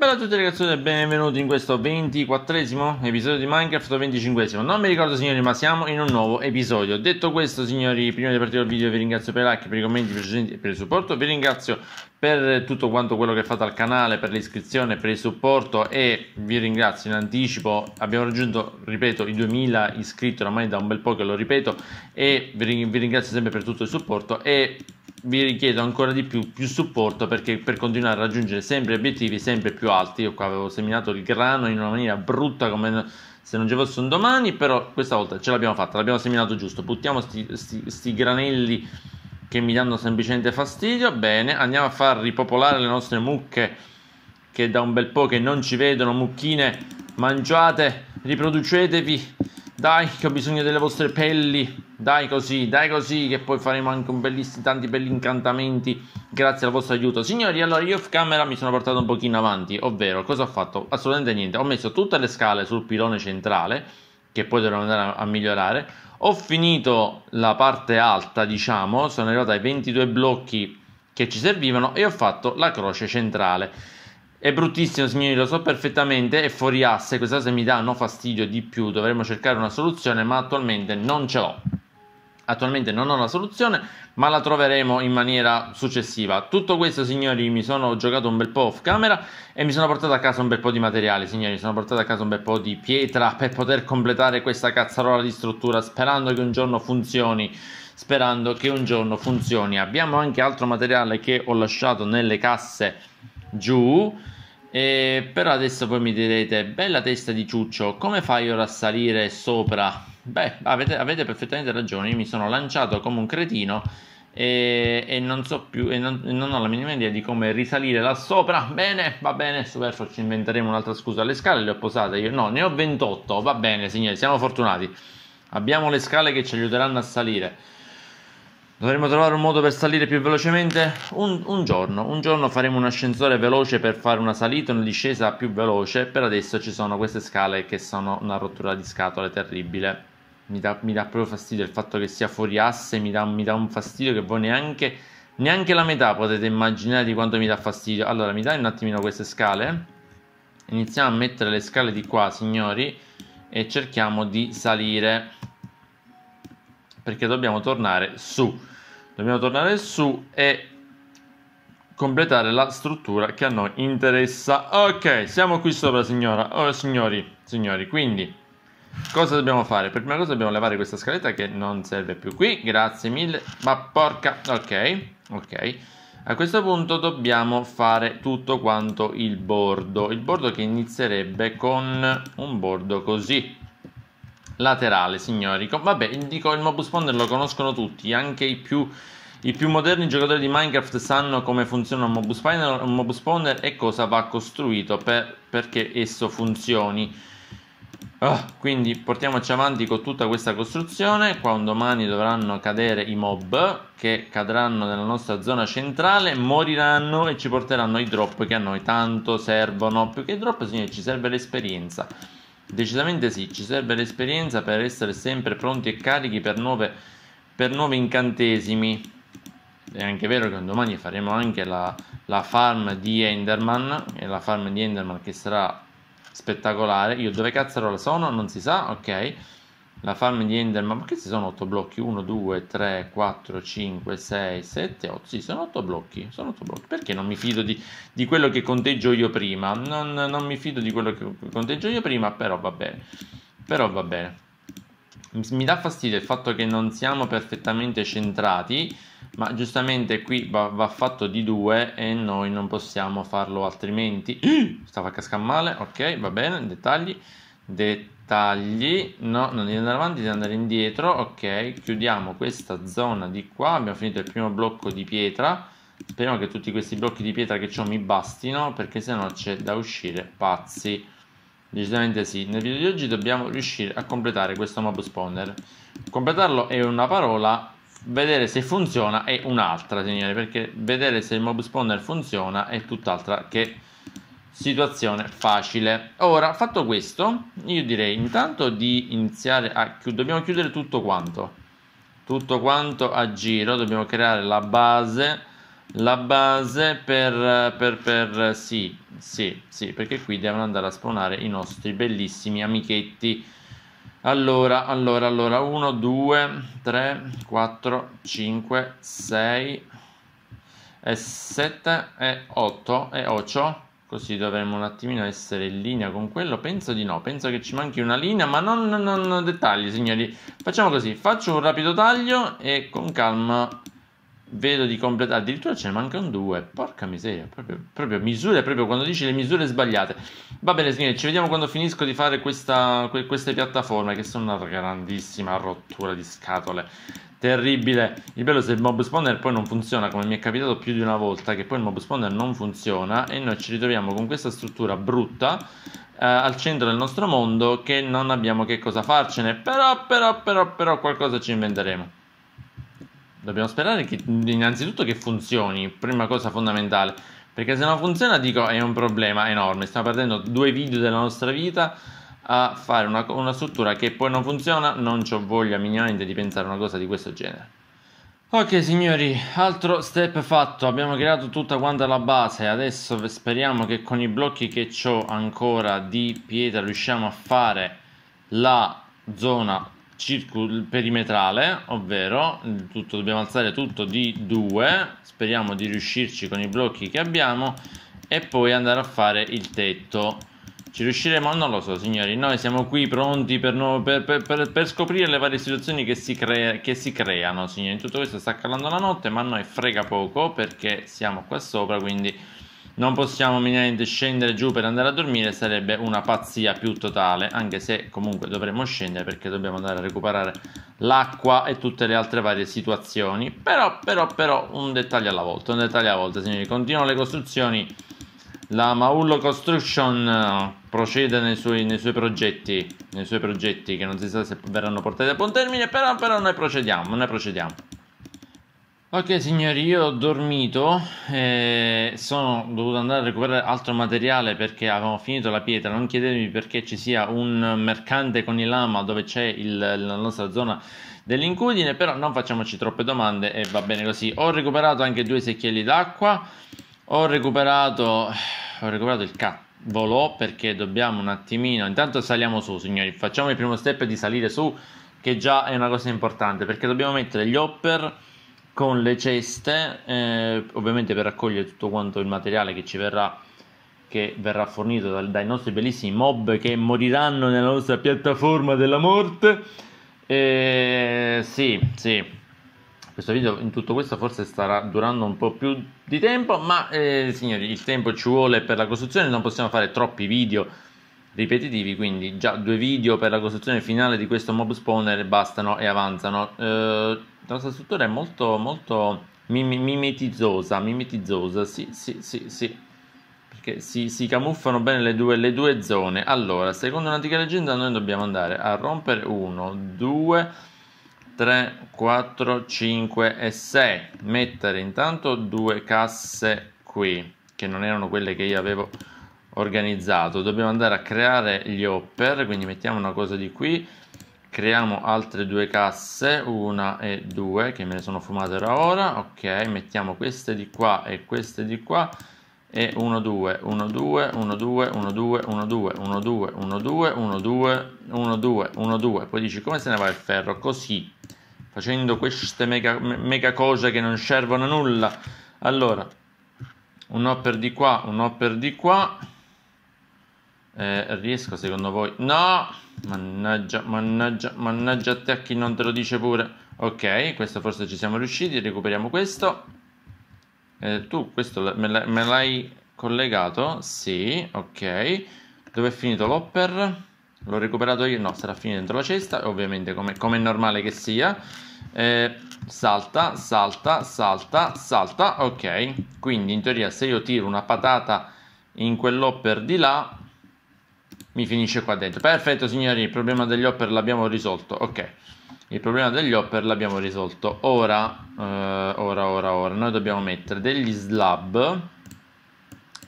Bella a tutti ragazzi e benvenuti in questo 24 episodio di Minecraft o 25 Non mi ricordo signori ma siamo in un nuovo episodio Detto questo signori prima di partire il video vi ringrazio per i like, per i commenti, per il supporto Vi ringrazio per tutto quanto quello che fate al canale, per l'iscrizione, per il supporto e vi ringrazio in anticipo, abbiamo raggiunto, ripeto, i 2000 iscritti oramai da un bel po' che lo ripeto e vi, vi ringrazio sempre per tutto il supporto e vi richiedo ancora di più, più supporto perché per continuare a raggiungere sempre obiettivi sempre più alti, io qua avevo seminato il grano in una maniera brutta come se non ci fosse un domani, però questa volta ce l'abbiamo fatta, l'abbiamo seminato giusto, buttiamo sti, sti, sti granelli che mi danno semplicemente fastidio. Bene, andiamo a far ripopolare le nostre mucche che da un bel po' che non ci vedono. Mucchine, mangiate, riproducetevi. Dai, che ho bisogno delle vostre pelli. Dai così, dai così, che poi faremo anche un bellissimo, tanti belli incantamenti grazie al vostro aiuto. Signori, allora io off camera mi sono portato un pochino avanti, ovvero cosa ho fatto? Assolutamente niente. Ho messo tutte le scale sul pilone centrale che poi dovremo andare a, a migliorare. Ho finito la parte alta, diciamo, sono arrivato ai 22 blocchi che ci servivano e ho fatto la croce centrale. È bruttissimo, signori, lo so perfettamente, è fuori asse, queste cose mi danno fastidio di più, dovremmo cercare una soluzione, ma attualmente non ce l'ho. Attualmente non ho la soluzione, ma la troveremo in maniera successiva. Tutto questo, signori, mi sono giocato un bel po' off camera e mi sono portato a casa un bel po' di materiale, signori. Mi sono portato a casa un bel po' di pietra per poter completare questa cazzarola di struttura, sperando che un giorno funzioni. Sperando che un giorno funzioni. Abbiamo anche altro materiale che ho lasciato nelle casse giù. E però adesso voi mi direte, bella testa di ciuccio, come fai ora a salire sopra Beh, avete, avete perfettamente ragione, io mi sono lanciato come un cretino e, e, non so più e non, non, ho la minima idea di come risalire là sopra. Bene, va bene, superfluo ci inventeremo un'altra scusa. Le scale le ho posate io. No, ne ho 28. Va bene, signori, siamo fortunati. Abbiamo le scale che ci aiuteranno a salire. Dovremmo trovare un modo per salire più velocemente? Un, un giorno, un giorno faremo un ascensore veloce per fare una salita, una discesa più veloce. Per adesso ci sono queste scale che sono una rottura di scatole terribile mi dà, mi dà, proprio fastidio il fatto che sia fuori asse, mi dà, mi dà un fastidio che voi neanche, neanche, la metà potete immaginare di quanto mi dà fastidio. Allora, mi dai un attimino queste scale? Iniziamo a mettere le scale di qua, signori, e cerchiamo di salire, perché dobbiamo tornare su. Dobbiamo tornare su e completare la struttura che a noi interessa. Ok, siamo qui sopra, signora. Oh, signori, signori, quindi Cosa dobbiamo fare? Per prima cosa dobbiamo levare questa scaletta che non serve più qui, grazie mille, ma porca, ok, ok. A questo punto dobbiamo fare tutto quanto il bordo, il bordo che inizierebbe con un bordo così, laterale signori. Vabbè, dico il Mobus spawner lo conoscono tutti, anche i più... I più moderni giocatori di Minecraft sanno come funziona un mob spawner, un mob spawner e cosa va costruito per, perché esso funzioni. Oh, quindi portiamoci avanti con tutta questa costruzione. Qua un domani dovranno cadere i mob che cadranno nella nostra zona centrale, moriranno e ci porteranno i drop che a noi tanto servono. Più che i drop, signori, ci serve l'esperienza. Decisamente sì, ci serve l'esperienza per essere sempre pronti e carichi per nuove, per nuovi incantesimi. È anche vero che un domani faremo anche la, la farm di Enderman, e la farm di Enderman che sarà spettacolare. Io dove cazzarola sono? Non si sa, ok. La farm di Enderman, ma che si sono 8 blocchi? 1, 2, 3, 4, 5, 6, 7, 8. Sì, sono 8 blocchi. Sono 8 blocchi. Perché non mi fido di, di quello che conteggio io prima? Non, non mi fido di quello che conteggio io prima, però va bene. Però va bene mi dà fastidio il fatto che non siamo perfettamente centrati, ma giustamente qui va, va fatto di due e noi non possiamo farlo altrimenti. Stava a cascare male, ok, va bene, dettagli, dettagli, no, non devi andare avanti, devi andare indietro, ok, chiudiamo questa zona di qua, abbiamo finito il primo blocco di pietra, speriamo che tutti questi blocchi di pietra che ho mi bastino, perché sennò c'è da uscire pazzi. Decisamente sì. Nel video di oggi dobbiamo riuscire a completare questo mob spawner. Completarlo è una parola, vedere se funziona è un'altra, signore, perché vedere se il mob spawner funziona è tutt'altra che situazione facile. Ora, fatto questo, io direi intanto di iniziare a chiudere, dobbiamo chiudere tutto quanto. Tutto quanto a giro, dobbiamo creare la base la base per, per, per sì, sì, sì, perché qui devono andare a spawnare i nostri bellissimi amichetti. Allora, allora, allora, 1, 2, 3, 4, 5, 6, 7 e 8 e 8 così dovremmo un attimino essere in linea con quello penso di no penso che ci manchi una linea ma non, non, non dettagli signori facciamo così faccio un rapido taglio e con calma vedo di completare addirittura ce ne mancano due porca miseria proprio, proprio, misure proprio quando dici le misure sbagliate va bene signori ci vediamo quando finisco di fare questa, queste piattaforme che sono una grandissima rottura di scatole terribile il bello è se il mob spawner poi non funziona come mi è capitato più di una volta che poi il mob spawner non funziona e noi ci ritroviamo con questa struttura brutta eh, al centro del nostro mondo che non abbiamo che cosa farcene però però però però qualcosa ci inventeremo dobbiamo sperare che innanzitutto che funzioni, prima cosa fondamentale, perché se non funziona dico è un problema enorme, stiamo perdendo due video della nostra vita a fare una, una struttura che poi non funziona, non ho voglia minimamente di pensare a una cosa di questo genere. Ok signori, altro step fatto, abbiamo creato tutta quanta la base, adesso speriamo che con i blocchi che ho ancora di pietra riusciamo a fare la zona circul- perimetrale, ovvero tutto, dobbiamo alzare tutto di 2, speriamo di riuscirci con i blocchi che abbiamo e poi andare a fare il tetto. Ci riusciremo? Non lo so signori, noi siamo qui pronti per, no- per, per, per scoprire le varie situazioni che si, crea- che si creano signori. Tutto questo sta calando la notte ma a noi frega poco perché siamo qua sopra quindi non possiamo minimamente scendere giù per andare a dormire, sarebbe una pazzia più totale, anche se comunque dovremmo scendere perché dobbiamo andare a recuperare l'acqua e tutte le altre varie situazioni. Però, però, però, un dettaglio alla volta, un dettaglio alla volta, signori. Continuano le costruzioni. La Maullo Construction eh, procede nei suoi, nei suoi, progetti, nei suoi progetti che non si sa se verranno portati a buon termine, però, però noi procediamo, noi procediamo. Ok signori, io ho dormito e eh, sono dovuto andare a recuperare altro materiale perché avevamo finito la pietra, non chiedetemi perché ci sia un mercante con il lama dove c'è il, la nostra zona dell'incudine, però non facciamoci troppe domande e va bene così. Ho recuperato anche due secchielli d'acqua, ho recuperato, ho recuperato il cavolo perché dobbiamo un attimino, intanto saliamo su signori, facciamo il primo step di salire su che già è una cosa importante perché dobbiamo mettere gli hopper con le ceste, eh, ovviamente per raccogliere tutto quanto il materiale che ci verrà che verrà fornito dal, dai nostri bellissimi mob che moriranno nella nostra piattaforma della morte. Eh, sì, sì, questo video in tutto questo forse starà durando un po' più di tempo, ma eh, signori, il tempo ci vuole per la costruzione, non possiamo fare troppi video ripetitivi, quindi già due video per la costruzione finale di questo mob spawner bastano e avanzano. Eh, la struttura è molto, molto mim- mimetizzosa, mimetizzosa, sì, sì, sì, sì. Perché si, si camuffano bene le due, le due zone. Allora, secondo un'antica leggenda noi dobbiamo andare a rompere 1, 2, 3, 4, 5 e 6. Mettere intanto due casse qui, che non erano quelle che io avevo organizzato dobbiamo andare a creare gli hopper quindi mettiamo una cosa di qui creiamo altre due casse una e due che me ne sono fumate da ora ok mettiamo queste di qua e queste di qua e 1 2 1 2 1 2 1 2 1 2 1 2 1 2 1 2 1 2 1 2 poi dici come se ne va il ferro così facendo queste mega, mega cose che non servono a nulla allora un hopper di qua un hopper di qua eh, riesco secondo voi? No! Mannaggia, mannaggia, mannaggia a te a chi non te lo dice pure. Ok, questo forse ci siamo riusciti, recuperiamo questo. Eh, tu questo me l'hai collegato? Sì, ok. Dove è finito l'hopper? L'ho recuperato io? No, sarà finito dentro la cesta, ovviamente come, come è normale che sia. Eh, salta, salta, salta, salta, ok. Quindi in teoria se io tiro una patata in quell'hopper di là mi finisce qua dentro. Perfetto signori, il problema degli hopper l'abbiamo risolto. Ok, il problema degli hopper l'abbiamo risolto. Ora, eh, ora, ora, ora, noi dobbiamo mettere degli slab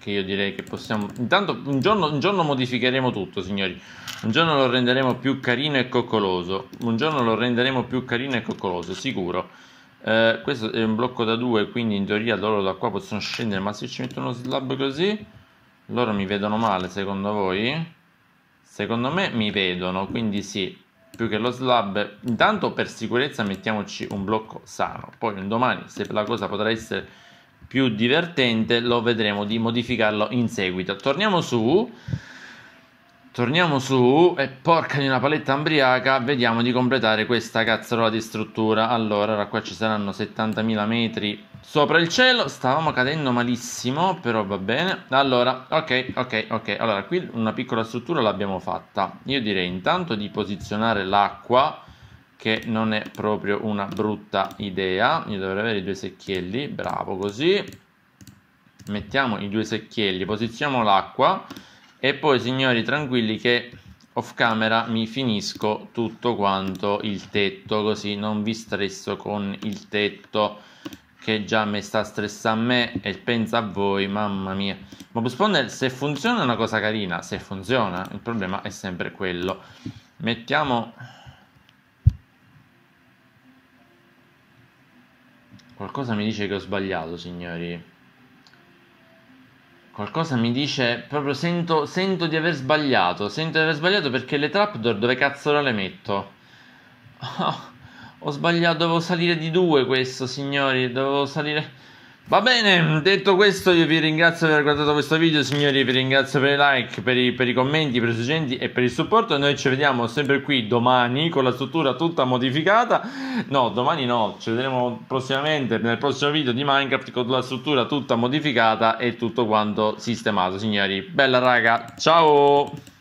che io direi che possiamo... Intanto un giorno, un giorno modificheremo tutto signori. Un giorno lo renderemo più carino e coccoloso. Un giorno lo renderemo più carino e coccoloso, sicuro. Eh, questo è un blocco da due, quindi in teoria loro da qua possono scendere, ma se ci mettono uno slab così, loro mi vedono male secondo voi? Secondo me mi vedono, quindi sì, più che lo slab, intanto per sicurezza mettiamoci un blocco sano, poi un domani se la cosa potrà essere più divertente lo vedremo di modificarlo in seguito. Torniamo su Torniamo su e porca di una paletta ambriaca, vediamo di completare questa cazzarola di struttura. Allora, ora qua ci saranno 70.000 metri sopra il cielo, stavamo cadendo malissimo, però va bene. Allora, ok, ok, ok. Allora, qui una piccola struttura l'abbiamo fatta. Io direi intanto di posizionare l'acqua, che non è proprio una brutta idea. Io dovrei avere i due secchielli, bravo così. Mettiamo i due secchielli, posizioniamo l'acqua e poi signori tranquilli che off camera mi finisco tutto quanto il tetto così non vi stresso con il tetto che già mi sta stressando a me e pensa a voi, mamma mia. Ma Busponder se funziona è una cosa carina, se funziona il problema è sempre quello. Mettiamo Qualcosa mi dice che ho sbagliato, signori. Qualcosa mi dice, proprio sento, sento di aver sbagliato, sento di aver sbagliato perché le trapdoor dove cazzo le metto? Oh, ho sbagliato, dovevo salire di due questo, signori, dovevo salire... Va bene, detto questo io vi ringrazio per aver guardato questo video signori, vi ringrazio per i like, per i, per i commenti, per i suggerimenti e per il supporto noi ci vediamo sempre qui domani con la struttura tutta modificata no, domani no, ci vedremo prossimamente nel prossimo video di Minecraft con la struttura tutta modificata e tutto quanto sistemato signori, bella raga, ciao!